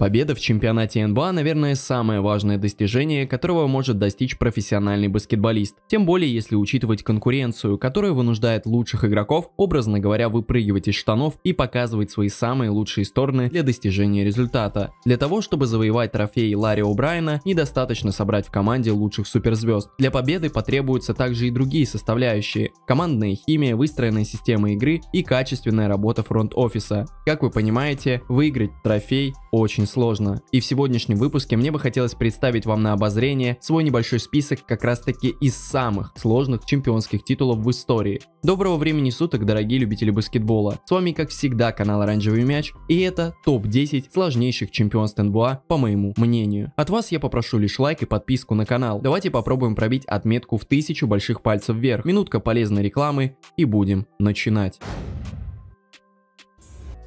Победа в чемпионате НБА, наверное, самое важное достижение, которого может достичь профессиональный баскетболист. Тем более, если учитывать конкуренцию, которая вынуждает лучших игроков, образно говоря, выпрыгивать из штанов и показывать свои самые лучшие стороны для достижения результата. Для того, чтобы завоевать трофей Ларри О'Брайена, недостаточно собрать в команде лучших суперзвезд. Для победы потребуются также и другие составляющие – командная химия, выстроенная система игры и качественная работа фронт-офиса. Как вы понимаете, выиграть трофей – очень сложно. И в сегодняшнем выпуске мне бы хотелось представить вам на обозрение свой небольшой список как раз таки из самых сложных чемпионских титулов в истории. Доброго времени суток, дорогие любители баскетбола. С вами, как всегда, канал Оранжевый Мяч, и это топ-10 сложнейших чемпионств НБА, по моему мнению. От вас я попрошу лишь лайк и подписку на канал. Давайте попробуем пробить отметку в тысячу больших пальцев вверх. Минутка полезной рекламы и будем начинать.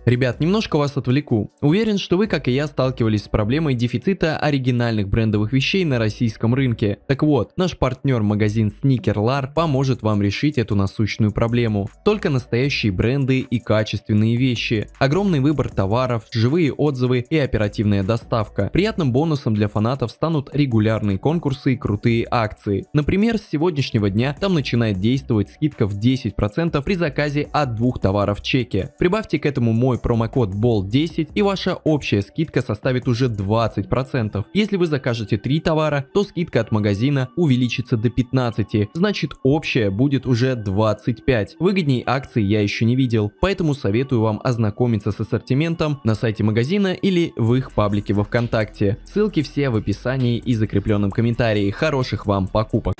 Ребят, немножко вас отвлеку. Уверен, что вы, как и я, сталкивались с проблемой дефицита оригинальных брендовых вещей на российском рынке. Так вот, наш партнер магазин Sneaker Lar поможет вам решить эту насущную проблему. Только настоящие бренды и качественные вещи. Огромный выбор товаров, живые отзывы и оперативная доставка. Приятным бонусом для фанатов станут регулярные конкурсы и крутые акции. Например, с сегодняшнего дня там начинает действовать скидка в 10% при заказе от двух товаров в чеке. Прибавьте к этому мой мой промокод BOLD10 и ваша общая скидка составит уже 20%. Если вы закажете 3 товара, то скидка от магазина увеличится до 15, значит общая будет уже 25. Выгодней акции я еще не видел, поэтому советую вам ознакомиться с ассортиментом на сайте магазина или в их паблике во Вконтакте. Ссылки все в описании и закрепленном комментарии. Хороших вам покупок!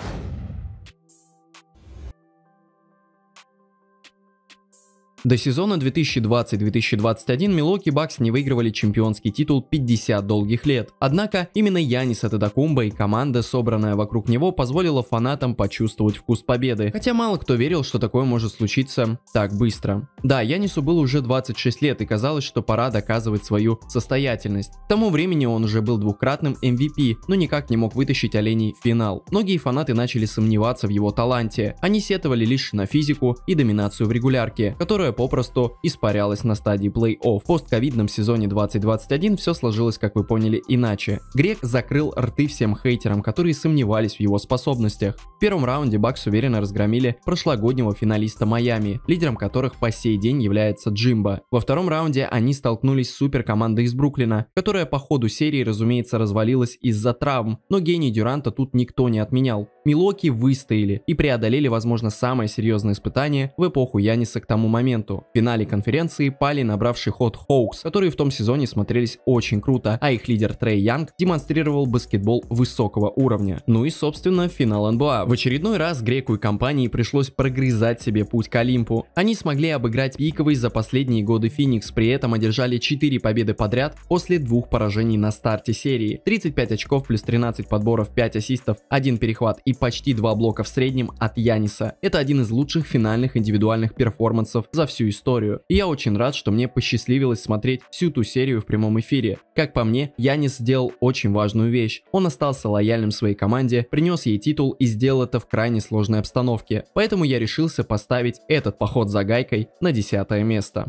До сезона 2020-2021 Милоки Бакс не выигрывали чемпионский титул 50 долгих лет. Однако именно Янис Атедакумба и команда, собранная вокруг него, позволила фанатам почувствовать вкус победы. Хотя мало кто верил, что такое может случиться так быстро. Да, Янису было уже 26 лет и казалось, что пора доказывать свою состоятельность. К тому времени он уже был двукратным MVP, эм но никак не мог вытащить оленей в финал. Многие фанаты начали сомневаться в его таланте. Они сетовали лишь на физику и доминацию в регулярке, которая попросту испарялась на стадии плей-офф. В постковидном сезоне 2021 все сложилось, как вы поняли, иначе. Грек закрыл рты всем хейтерам, которые сомневались в его способностях. В первом раунде Бакс уверенно разгромили прошлогоднего финалиста Майами, лидером которых по сей день является Джимба. Во втором раунде они столкнулись с суперкомандой из Бруклина, которая по ходу серии, разумеется, развалилась из-за травм, но гений Дюранта тут никто не отменял. Милоки выстояли и преодолели, возможно, самое серьезное испытание в эпоху Яниса к тому моменту. В финале конференции пали набравший ход Хоукс, которые в том сезоне смотрелись очень круто, а их лидер Трей Янг демонстрировал баскетбол высокого уровня. Ну и, собственно, финал НБА. В очередной раз греку и компании пришлось прогрызать себе путь к Олимпу. Они смогли обыграть пиковый за последние годы Феникс, при этом одержали 4 победы подряд после двух поражений на старте серии. 35 очков плюс 13 подборов, 5 ассистов, 1 перехват и и почти два блока в среднем от Яниса. Это один из лучших финальных индивидуальных перформансов за всю историю. И я очень рад, что мне посчастливилось смотреть всю ту серию в прямом эфире. Как по мне, Янис сделал очень важную вещь. Он остался лояльным своей команде, принес ей титул и сделал это в крайне сложной обстановке. Поэтому я решился поставить этот поход за гайкой на 10 место.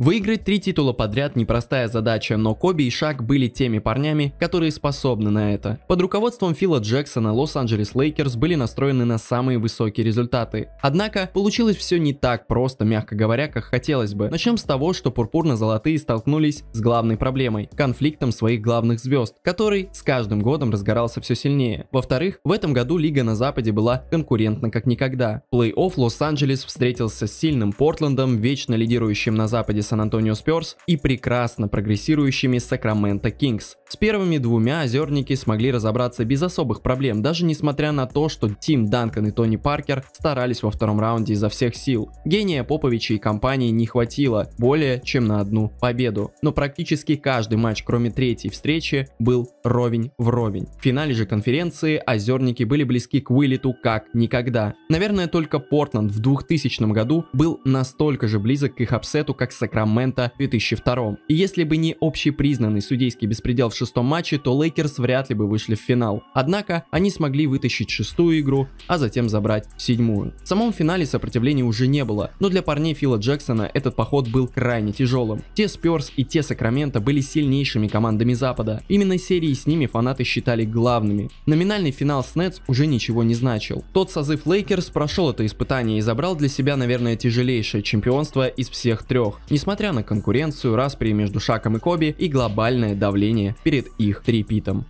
Выиграть три титула подряд – непростая задача, но Коби и Шак были теми парнями, которые способны на это. Под руководством Фила Джексона Лос-Анджелес Лейкерс были настроены на самые высокие результаты. Однако, получилось все не так просто, мягко говоря, как хотелось бы. Начнем с того, что пурпурно-золотые столкнулись с главной проблемой – конфликтом своих главных звезд, который с каждым годом разгорался все сильнее. Во-вторых, в этом году лига на Западе была конкурентна как никогда. Плей-офф Лос-Анджелес встретился с сильным Портландом, вечно лидирующим на Западе Сан-Антонио Сперс и прекрасно прогрессирующими Сакраменто Кингс. С первыми двумя озерники смогли разобраться без особых проблем, даже несмотря на то, что Тим Данкан и Тони Паркер старались во втором раунде изо всех сил. Гения Поповича и компании не хватило более чем на одну победу. Но практически каждый матч, кроме третьей встречи, был ровень в ровень. В финале же конференции озерники были близки к вылету как никогда. Наверное, только Портланд в 2000 году был настолько же близок к их апсету, как Сакраменто Сакраменто в 2002. И если бы не общепризнанный судейский беспредел в шестом матче, то Лейкерс вряд ли бы вышли в финал. Однако они смогли вытащить шестую игру, а затем забрать седьмую. В самом финале сопротивления уже не было, но для парней Фила Джексона этот поход был крайне тяжелым. Те Спёрс и те Сакраменто были сильнейшими командами Запада. Именно серии с ними фанаты считали главными. Номинальный финал с Нетс уже ничего не значил. Тот созыв Лейкерс прошел это испытание и забрал для себя, наверное, тяжелейшее чемпионство из всех трех. Несмотря несмотря на конкуренцию, распри между Шаком и Коби и глобальное давление перед их трипитом.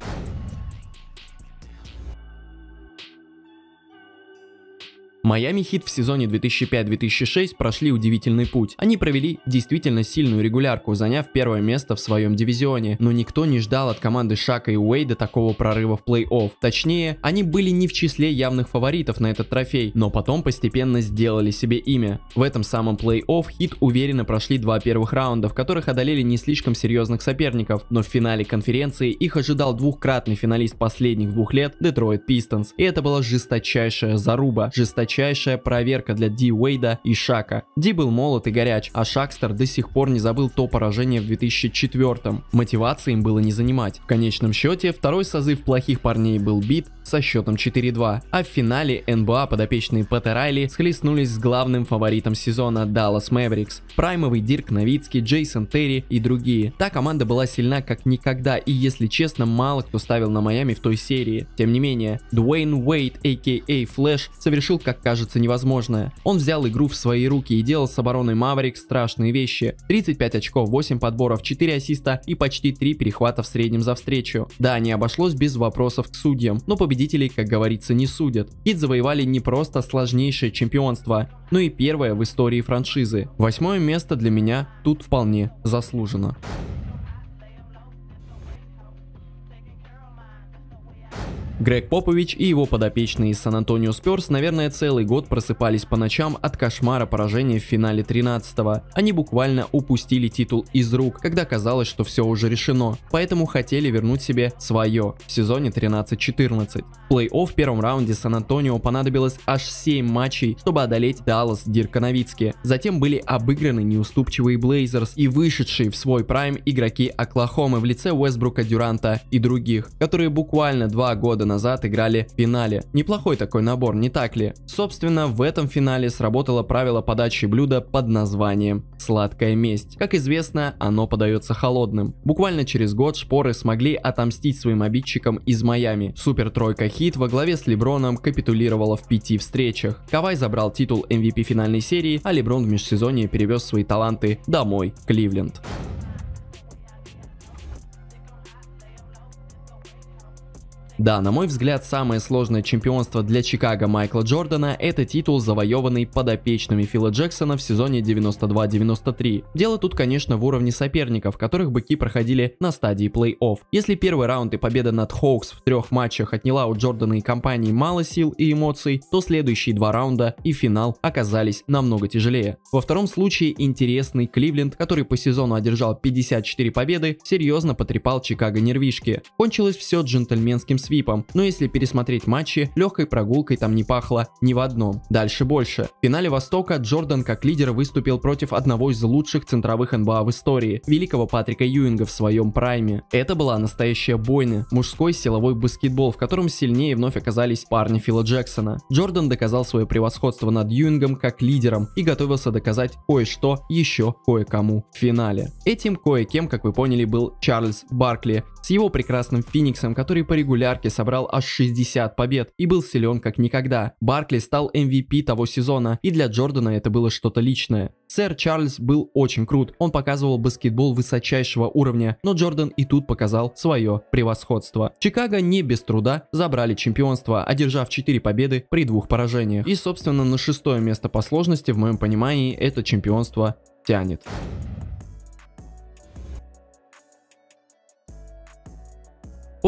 Майами Хит в сезоне 2005-2006 прошли удивительный путь. Они провели действительно сильную регулярку, заняв первое место в своем дивизионе, но никто не ждал от команды Шака и Уэйда такого прорыва в плей-офф. Точнее, они были не в числе явных фаворитов на этот трофей, но потом постепенно сделали себе имя. В этом самом плей-офф Хит уверенно прошли два первых раунда, в которых одолели не слишком серьезных соперников, но в финале конференции их ожидал двухкратный финалист последних двух лет Детройт Пистонс. И это была жесточайшая заруба, жесточайшая жесточайшая проверка для Ди Уэйда и Шака. Ди был молод и горяч, а Шакстер до сих пор не забыл то поражение в 2004 -м. Мотивации им было не занимать. В конечном счете, второй созыв плохих парней был бит, со счетом 4-2. А в финале НБА подопечные Пэта Райли схлестнулись с главным фаворитом сезона Даллас Мэврикс. Праймовый Дирк Новицкий, Джейсон Терри и другие. Та команда была сильна как никогда и, если честно, мало кто ставил на Майами в той серии. Тем не менее, Дуэйн Уэйт, а.к.а. А Флэш, совершил, как кажется, невозможное. Он взял игру в свои руки и делал с обороной Маврикс страшные вещи. 35 очков, 8 подборов, 4 ассиста и почти 3 перехвата в среднем за встречу. Да, не обошлось без вопросов к судьям, но победил победителей, как говорится, не судят. Кит завоевали не просто сложнейшее чемпионство, но и первое в истории франшизы. Восьмое место для меня тут вполне заслужено. Грег Попович и его подопечные из Сан-Антонио Сперс, наверное, целый год просыпались по ночам от кошмара поражения в финале 13-го. Они буквально упустили титул из рук, когда казалось, что все уже решено, поэтому хотели вернуть себе свое в сезоне 13-14. плей-офф в первом раунде Сан-Антонио понадобилось аж 7 матчей, чтобы одолеть Даллас Дирка Затем были обыграны неуступчивые Блейзерс и вышедшие в свой прайм игроки Оклахомы в лице Уэсбрука Дюранта и других, которые буквально два года назад играли в финале. Неплохой такой набор, не так ли? Собственно, в этом финале сработало правило подачи блюда под названием «Сладкая месть». Как известно, оно подается холодным. Буквально через год шпоры смогли отомстить своим обидчикам из Майами. Супер тройка Хит во главе с Леброном капитулировала в пяти встречах. Кавай забрал титул MVP финальной серии, а Леброн в межсезонье перевез свои таланты домой, Кливленд. Да, на мой взгляд, самое сложное чемпионство для Чикаго Майкла Джордана – это титул, завоеванный подопечными Фила Джексона в сезоне 92-93. Дело тут, конечно, в уровне соперников, которых быки проходили на стадии плей-офф. Если первый раунд и победа над Хоукс в трех матчах отняла у Джордана и компании мало сил и эмоций, то следующие два раунда и финал оказались намного тяжелее. Во втором случае интересный Кливленд, который по сезону одержал 54 победы, серьезно потрепал Чикаго нервишки. Кончилось все джентльменским с но если пересмотреть матчи, легкой прогулкой там не пахло ни в одном. Дальше больше. В финале Востока Джордан как лидер выступил против одного из лучших центровых НБА в истории, великого Патрика Юинга в своем прайме. Это была настоящая бойня, мужской силовой баскетбол, в котором сильнее вновь оказались парни Фила Джексона. Джордан доказал свое превосходство над Юингом как лидером и готовился доказать кое-что еще кое-кому в финале. Этим кое-кем, как вы поняли, был Чарльз Баркли с его прекрасным Фениксом, который по регуляр Баркли собрал аж 60 побед и был силен как никогда. Баркли стал MVP эм того сезона, и для Джордана это было что-то личное. Сэр Чарльз был очень крут, он показывал баскетбол высочайшего уровня, но Джордан и тут показал свое превосходство. Чикаго не без труда забрали чемпионство, одержав 4 победы при двух поражениях. И, собственно, на шестое место по сложности, в моем понимании, это чемпионство тянет.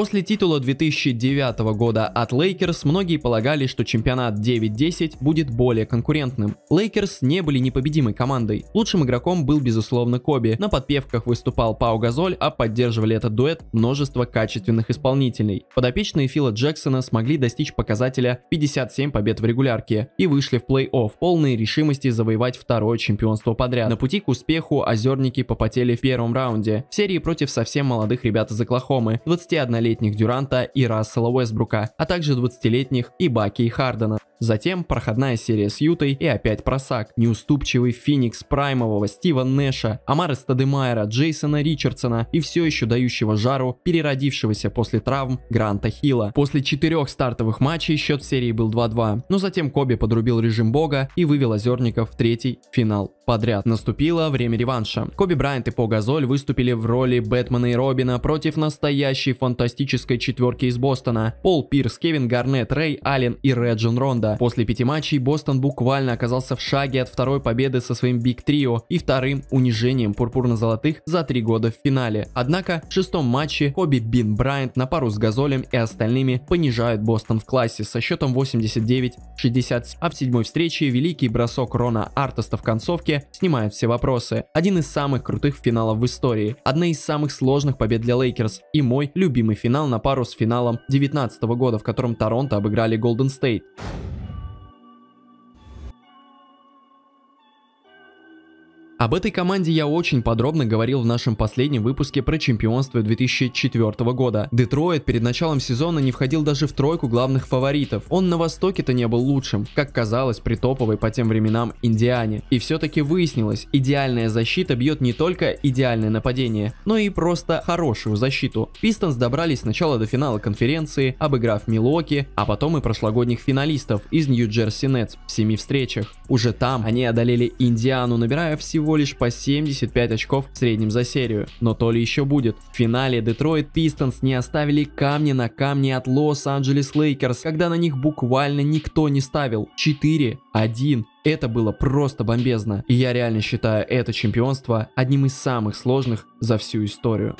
После титула 2009 года от Лейкерс многие полагали, что чемпионат 9-10 будет более конкурентным. Лейкерс не были непобедимой командой. Лучшим игроком был, безусловно, Коби. На подпевках выступал Пау Газоль, а поддерживали этот дуэт множество качественных исполнителей. Подопечные Фила Джексона смогли достичь показателя 57 побед в регулярке и вышли в плей-офф, полные решимости завоевать второе чемпионство подряд. На пути к успеху озерники попотели в первом раунде в серии против совсем молодых ребят из Оклахомы, 21-летний 20-летних Дюранта и Рассела Уэсбрука, а также 20-летних Ибаки и Хардена. Затем проходная серия с Ютой и опять просак. Неуступчивый Феникс Праймового, Стива Нэша, Амара Стадемайера, Джейсона Ричардсона и все еще дающего жару, переродившегося после травм Гранта Хилла. После четырех стартовых матчей счет в серии был 2-2, но затем Коби подрубил режим бога и вывел озерников в третий финал подряд. Наступило время реванша. Коби Брайант и Погазоль выступили в роли Бэтмена и Робина против настоящей фантастической четверки из Бостона. Пол Пирс, Кевин Гарнет, Рэй Аллен и Реджин Ронда года. После пяти матчей Бостон буквально оказался в шаге от второй победы со своим Биг Трио и вторым унижением пурпурно-золотых за три года в финале. Однако в шестом матче Коби Бин Брайант на пару с Газолем и остальными понижают Бостон в классе со счетом 89-60, а в седьмой встрече великий бросок Рона Артеста в концовке снимает все вопросы. Один из самых крутых финалов в истории, одна из самых сложных побед для Лейкерс и мой любимый финал на пару с финалом 19 года, в котором Торонто обыграли Голден Стейт. Об этой команде я очень подробно говорил в нашем последнем выпуске про чемпионство 2004 года. Детройт перед началом сезона не входил даже в тройку главных фаворитов. Он на Востоке-то не был лучшим, как казалось при топовой по тем временам Индиане. И все-таки выяснилось, идеальная защита бьет не только идеальное нападение, но и просто хорошую защиту. Пистонс добрались сначала до финала конференции, обыграв Милоки, а потом и прошлогодних финалистов из Нью-Джерси Нетс в семи встречах. Уже там они одолели Индиану, набирая всего всего лишь по 75 очков в среднем за серию. Но то ли еще будет. В финале Детройт Пистонс не оставили камни на камни от Лос-Анджелес Лейкерс, когда на них буквально никто не ставил. 4-1. Это было просто бомбезно, и я реально считаю это чемпионство одним из самых сложных за всю историю.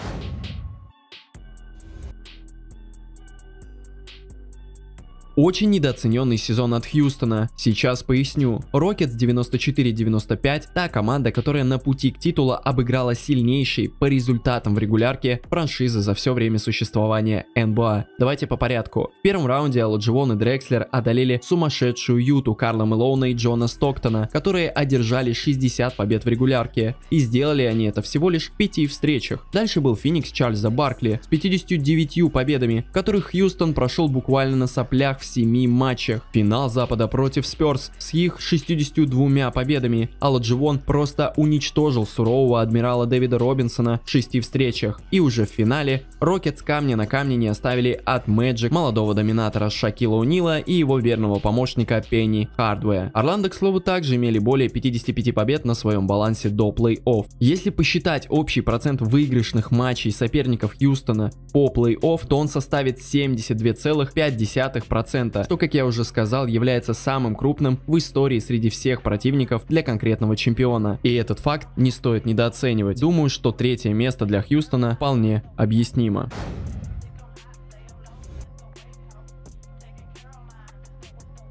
Очень недооцененный сезон от Хьюстона. Сейчас поясню. Рокетс 94-95 – та команда, которая на пути к титулу обыграла сильнейший по результатам в регулярке франшизы за все время существования НБА. Давайте по порядку. В первом раунде Алодживон и Дрекслер одолели сумасшедшую Юту Карла Мелоуна и Джона Стоктона, которые одержали 60 побед в регулярке. И сделали они это всего лишь в пяти встречах. Дальше был Феникс Чарльза Баркли с 59 победами, которых Хьюстон прошел буквально на соплях в семи матчах. Финал Запада против Сперс с их 62 победами. Аладживон просто уничтожил сурового адмирала Дэвида Робинсона в 6 встречах. И уже в финале Рокетс камня на камне не оставили от Мэджик, молодого доминатора Шакила Унила и его верного помощника Пенни Хардвея. Орландо, к слову, также имели более 55 побед на своем балансе до плей-офф. Если посчитать общий процент выигрышных матчей соперников Хьюстона по плей-офф, то он составит 72,5%. 1%, что, как я уже сказал, является самым крупным в истории среди всех противников для конкретного чемпиона. И этот факт не стоит недооценивать. Думаю, что третье место для Хьюстона вполне объяснимо.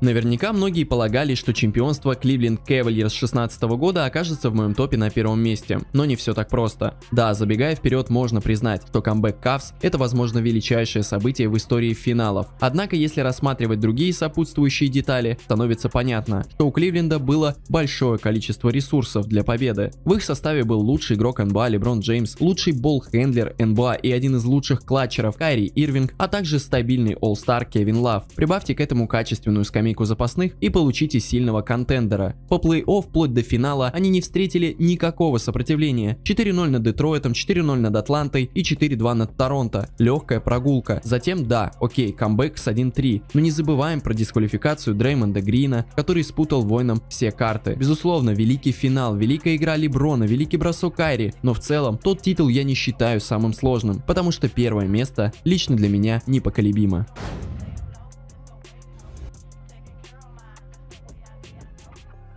Наверняка многие полагали, что чемпионство Кливленд Кавальерс 16 года окажется в моем топе на первом месте, но не все так просто. Да, забегая вперед, можно признать, что камбэк Кавс – это, возможно, величайшее событие в истории финалов. Однако, если рассматривать другие сопутствующие детали, становится понятно, что у Кливленда было большое количество ресурсов для победы. В их составе был лучший игрок НБА Леброн Джеймс, лучший болл-хендлер НБА и один из лучших клатчеров Кайри Ирвинг, а также стабильный All-Star Кевин Лав. Прибавьте к этому качественную скамейку скамейку запасных и получите сильного контендера. По плей-офф вплоть до финала они не встретили никакого сопротивления. 4-0 над Детройтом, 4-0 над Атлантой и 4-2 над Торонто. Легкая прогулка. Затем да, окей, камбэк с 1-3. Но не забываем про дисквалификацию Дреймонда Грина, который спутал воинам все карты. Безусловно, великий финал, великая игра Леброна, великий бросок Кайри, но в целом тот титул я не считаю самым сложным, потому что первое место лично для меня непоколебимо.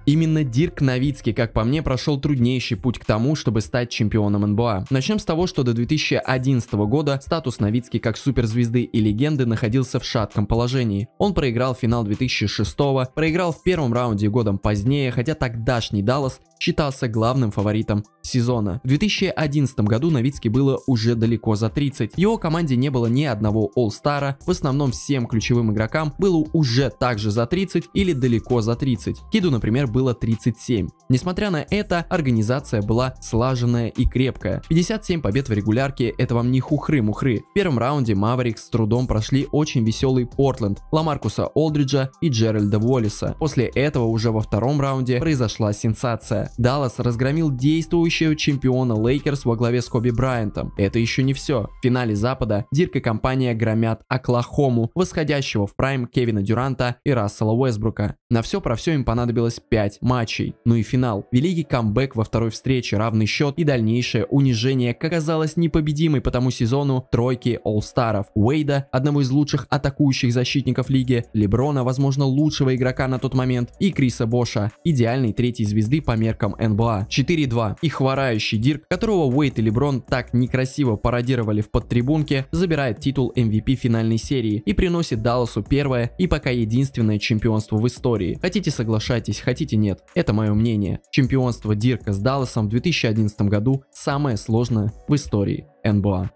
Именно Дирк Новицкий, как по мне, прошел труднейший путь к тому, чтобы стать чемпионом НБА. Начнем с того, что до 2011 года статус Новицкий как суперзвезды и легенды находился в шатком положении. Он проиграл финал 2006, проиграл в первом раунде годом позднее, хотя тогдашний Даллас считался главным фаворитом сезона. В 2011 году Новицкий было уже далеко за 30. Его команде не было ни одного All-Star, в основном всем ключевым игрокам было уже также за 30 или далеко за 30. Киду, например, было 37. Несмотря на это, организация была слаженная и крепкая. 57 побед в регулярке – это вам не хухры-мухры. В первом раунде Маврикс с трудом прошли очень веселый Портленд, Ламаркуса Олдриджа и Джеральда Уоллиса. После этого уже во втором раунде произошла сенсация. Даллас разгромил действующего чемпиона Лейкерс во главе с Коби Брайантом. Это еще не все. В финале Запада Дирк и компания громят Оклахому, восходящего в прайм Кевина Дюранта и Рассела Уэсбрука. На все про все им понадобилось 5 5 матчей. Ну и финал. Великий камбэк во второй встрече, равный счет и дальнейшее унижение как оказалось непобедимой по тому сезону тройки All-Старов. Уэйда, одного из лучших атакующих защитников лиги, Леброна, возможно, лучшего игрока на тот момент, и Криса Боша, идеальной третьей звезды по меркам НБА. 4-2. И хворающий Дирк, которого Уэйд и Леброн так некрасиво пародировали в подтрибунке, забирает титул MVP эм финальной серии и приносит Далласу первое и пока единственное чемпионство в истории. Хотите соглашайтесь, хотите сути нет. Это мое мнение. Чемпионство Дирка с Далласом в 2011 году самое сложное в истории НБА.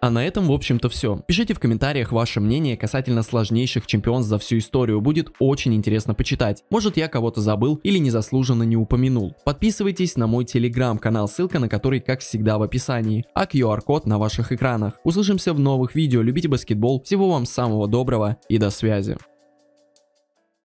А на этом, в общем-то, все. Пишите в комментариях ваше мнение касательно сложнейших чемпионств за всю историю. Будет очень интересно почитать. Может, я кого-то забыл или незаслуженно не упомянул. Подписывайтесь на мой телеграм-канал, ссылка на который, как всегда, в описании. А QR-код на ваших экранах. Услышимся в новых видео. Любите баскетбол. Всего вам самого доброго и до связи.